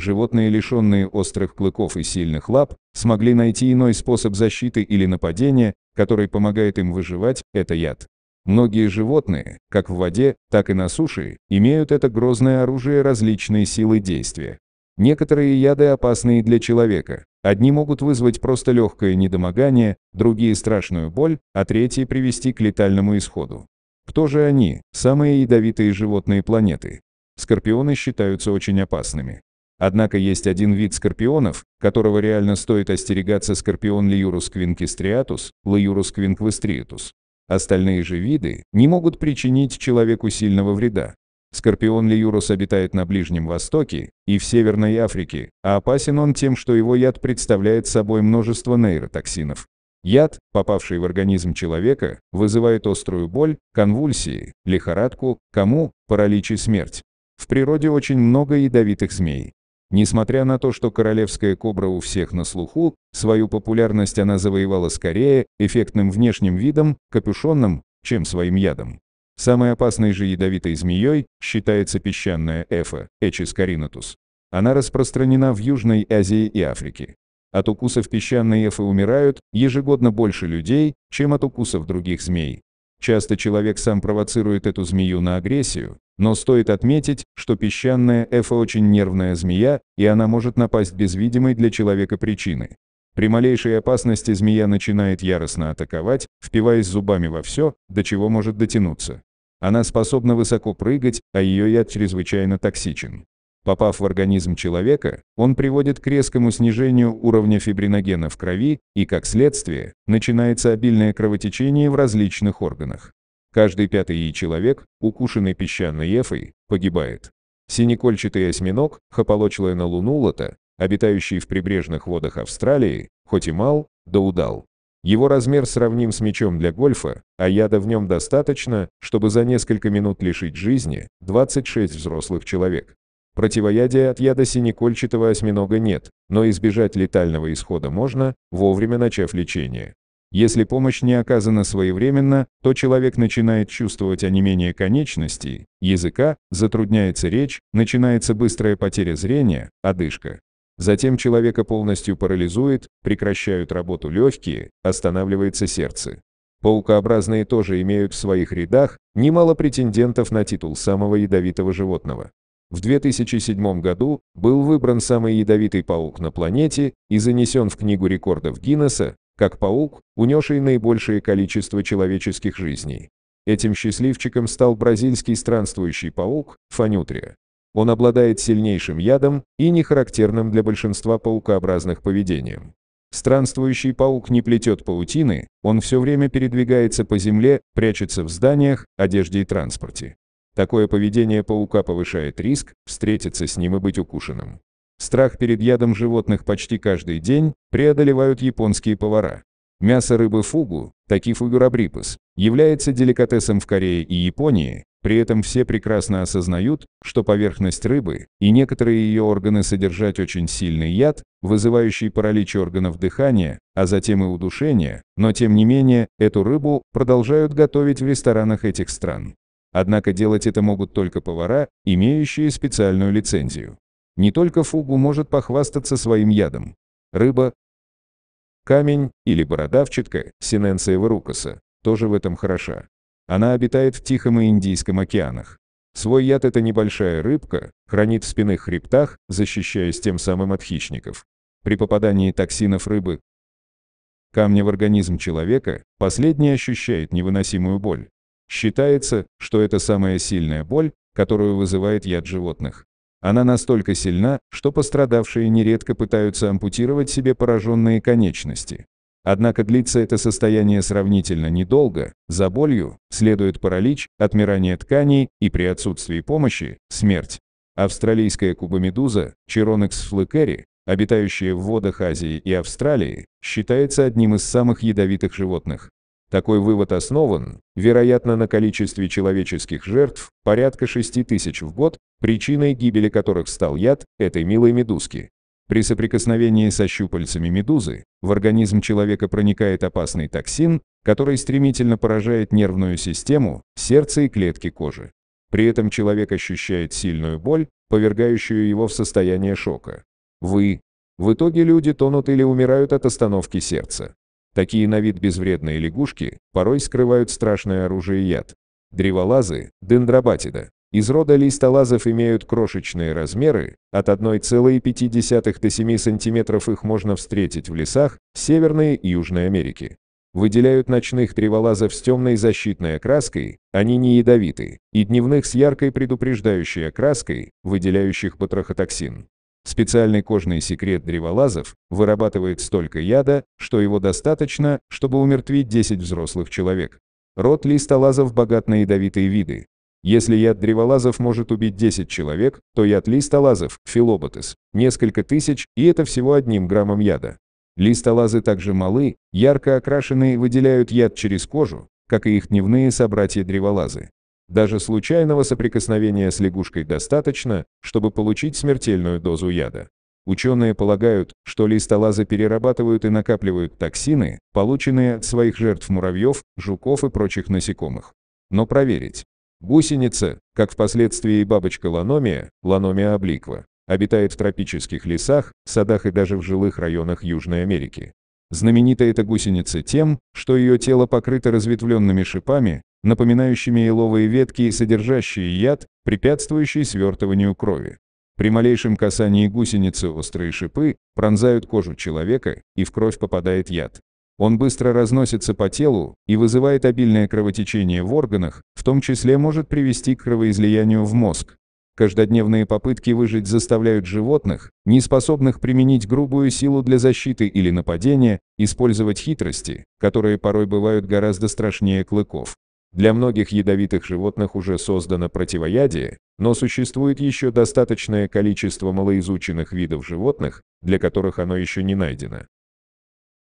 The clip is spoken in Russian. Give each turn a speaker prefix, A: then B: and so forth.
A: Животные, лишенные острых клыков и сильных лап, смогли найти иной способ защиты или нападения, который помогает им выживать, это яд. Многие животные, как в воде, так и на суше, имеют это грозное оружие различной силы действия. Некоторые яды опасны и для человека. Одни могут вызвать просто легкое недомогание, другие страшную боль, а третьи привести к летальному исходу. Кто же они, самые ядовитые животные планеты? Скорпионы считаются очень опасными. Однако есть один вид скорпионов, которого реально стоит остерегаться скорпион Liurus quinquestriatus, Liurus квинквестриатус. Остальные же виды не могут причинить человеку сильного вреда. Скорпион Liurus обитает на Ближнем Востоке и в Северной Африке, а опасен он тем, что его яд представляет собой множество нейротоксинов. Яд, попавший в организм человека, вызывает острую боль, конвульсии, лихорадку, кому, паралич и смерть. В природе очень много ядовитых змей. Несмотря на то, что королевская кобра у всех на слуху, свою популярность она завоевала скорее эффектным внешним видом, капюшонным, чем своим ядом. Самой опасной же ядовитой змеей считается песчаная эфа, Эчис каринатус. Она распространена в Южной Азии и Африке. От укусов песчаной эфы умирают ежегодно больше людей, чем от укусов других змей. Часто человек сам провоцирует эту змею на агрессию, но стоит отметить, что песчаная эфа очень нервная змея, и она может напасть без видимой для человека причины. При малейшей опасности змея начинает яростно атаковать, впиваясь зубами во все, до чего может дотянуться. Она способна высоко прыгать, а ее яд чрезвычайно токсичен. Попав в организм человека, он приводит к резкому снижению уровня фибриногена в крови, и как следствие, начинается обильное кровотечение в различных органах. Каждый пятый человек, укушенный песчаной ефой, погибает. Синекольчатый осьминог, хополочлена лунулата, обитающий в прибрежных водах Австралии, хоть и мал, да удал. Его размер сравним с мячом для гольфа, а яда в нем достаточно, чтобы за несколько минут лишить жизни 26 взрослых человек. Противоядия от яда синекольчатого осьминога нет, но избежать летального исхода можно, вовремя начав лечение. Если помощь не оказана своевременно, то человек начинает чувствовать онемение конечностей, языка, затрудняется речь, начинается быстрая потеря зрения, одышка. Затем человека полностью парализует, прекращают работу легкие, останавливается сердце. Паукообразные тоже имеют в своих рядах немало претендентов на титул самого ядовитого животного. В 2007 году был выбран самый ядовитый паук на планете и занесен в Книгу рекордов Гиннесса как паук, унесший наибольшее количество человеческих жизней. Этим счастливчиком стал бразильский странствующий паук Фанютрия. Он обладает сильнейшим ядом и нехарактерным для большинства паукообразных поведением. Странствующий паук не плетет паутины, он все время передвигается по земле, прячется в зданиях, одежде и транспорте. Такое поведение паука повышает риск встретиться с ним и быть укушенным. Страх перед ядом животных почти каждый день преодолевают японские повара. Мясо рыбы фугу, таки фугурабрипус, является деликатесом в Корее и Японии, при этом все прекрасно осознают, что поверхность рыбы и некоторые ее органы содержать очень сильный яд, вызывающий паралич органов дыхания, а затем и удушение, но тем не менее, эту рыбу продолжают готовить в ресторанах этих стран. Однако делать это могут только повара, имеющие специальную лицензию. Не только фугу может похвастаться своим ядом. Рыба, камень или бородавчатка, синенция варукаса, тоже в этом хороша. Она обитает в Тихом и Индийском океанах. Свой яд эта небольшая рыбка хранит в спинных хребтах, защищаясь тем самым от хищников. При попадании токсинов рыбы камня в организм человека, последний ощущает невыносимую боль. Считается, что это самая сильная боль, которую вызывает яд животных. Она настолько сильна, что пострадавшие нередко пытаются ампутировать себе пораженные конечности. Однако длится это состояние сравнительно недолго, за болью следует паралич, отмирание тканей и при отсутствии помощи – смерть. Австралийская кубомедуза, Chironix флыкери, обитающая в водах Азии и Австралии, считается одним из самых ядовитых животных. Такой вывод основан, вероятно, на количестве человеческих жертв, порядка 6 тысяч в год, причиной гибели которых стал яд этой милой медузки. При соприкосновении со щупальцами медузы в организм человека проникает опасный токсин, который стремительно поражает нервную систему, сердце и клетки кожи. При этом человек ощущает сильную боль, повергающую его в состояние шока. Вы. В итоге люди тонут или умирают от остановки сердца. Такие на вид безвредные лягушки порой скрывают страшное оружие яд. Древолазы, дендробатида. Из рода листолазов имеют крошечные размеры, от 1,5 до 7 сантиметров. их можно встретить в лесах Северной и Южной Америки. Выделяют ночных треволазов с темной защитной окраской, они не ядовиты, и дневных с яркой предупреждающей окраской, выделяющих патрохотоксин. Специальный кожный секрет древолазов вырабатывает столько яда, что его достаточно, чтобы умертвить 10 взрослых человек. Род листолазов богат на ядовитые виды, если яд древолазов может убить 10 человек, то яд листолазов, филоботес, несколько тысяч, и это всего одним граммом яда. Листолазы также малы, ярко окрашенные выделяют яд через кожу, как и их дневные собратья-древолазы. Даже случайного соприкосновения с лягушкой достаточно, чтобы получить смертельную дозу яда. Ученые полагают, что листолазы перерабатывают и накапливают токсины, полученные от своих жертв муравьев, жуков и прочих насекомых. Но проверить, Гусеница, как впоследствии и бабочка ланомия, ланомия обликва, обитает в тропических лесах, садах и даже в жилых районах Южной Америки. Знаменита эта гусеница тем, что ее тело покрыто разветвленными шипами, напоминающими еловые ветки и содержащие яд, препятствующий свертыванию крови. При малейшем касании гусеницы острые шипы пронзают кожу человека, и в кровь попадает яд. Он быстро разносится по телу и вызывает обильное кровотечение в органах, в том числе может привести к кровоизлиянию в мозг. Каждодневные попытки выжить заставляют животных, не способных применить грубую силу для защиты или нападения, использовать хитрости, которые порой бывают гораздо страшнее клыков. Для многих ядовитых животных уже создано противоядие, но существует еще достаточное количество малоизученных видов животных, для которых оно еще не найдено.